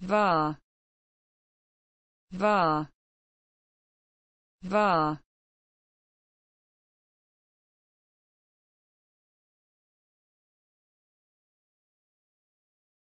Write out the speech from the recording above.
var var var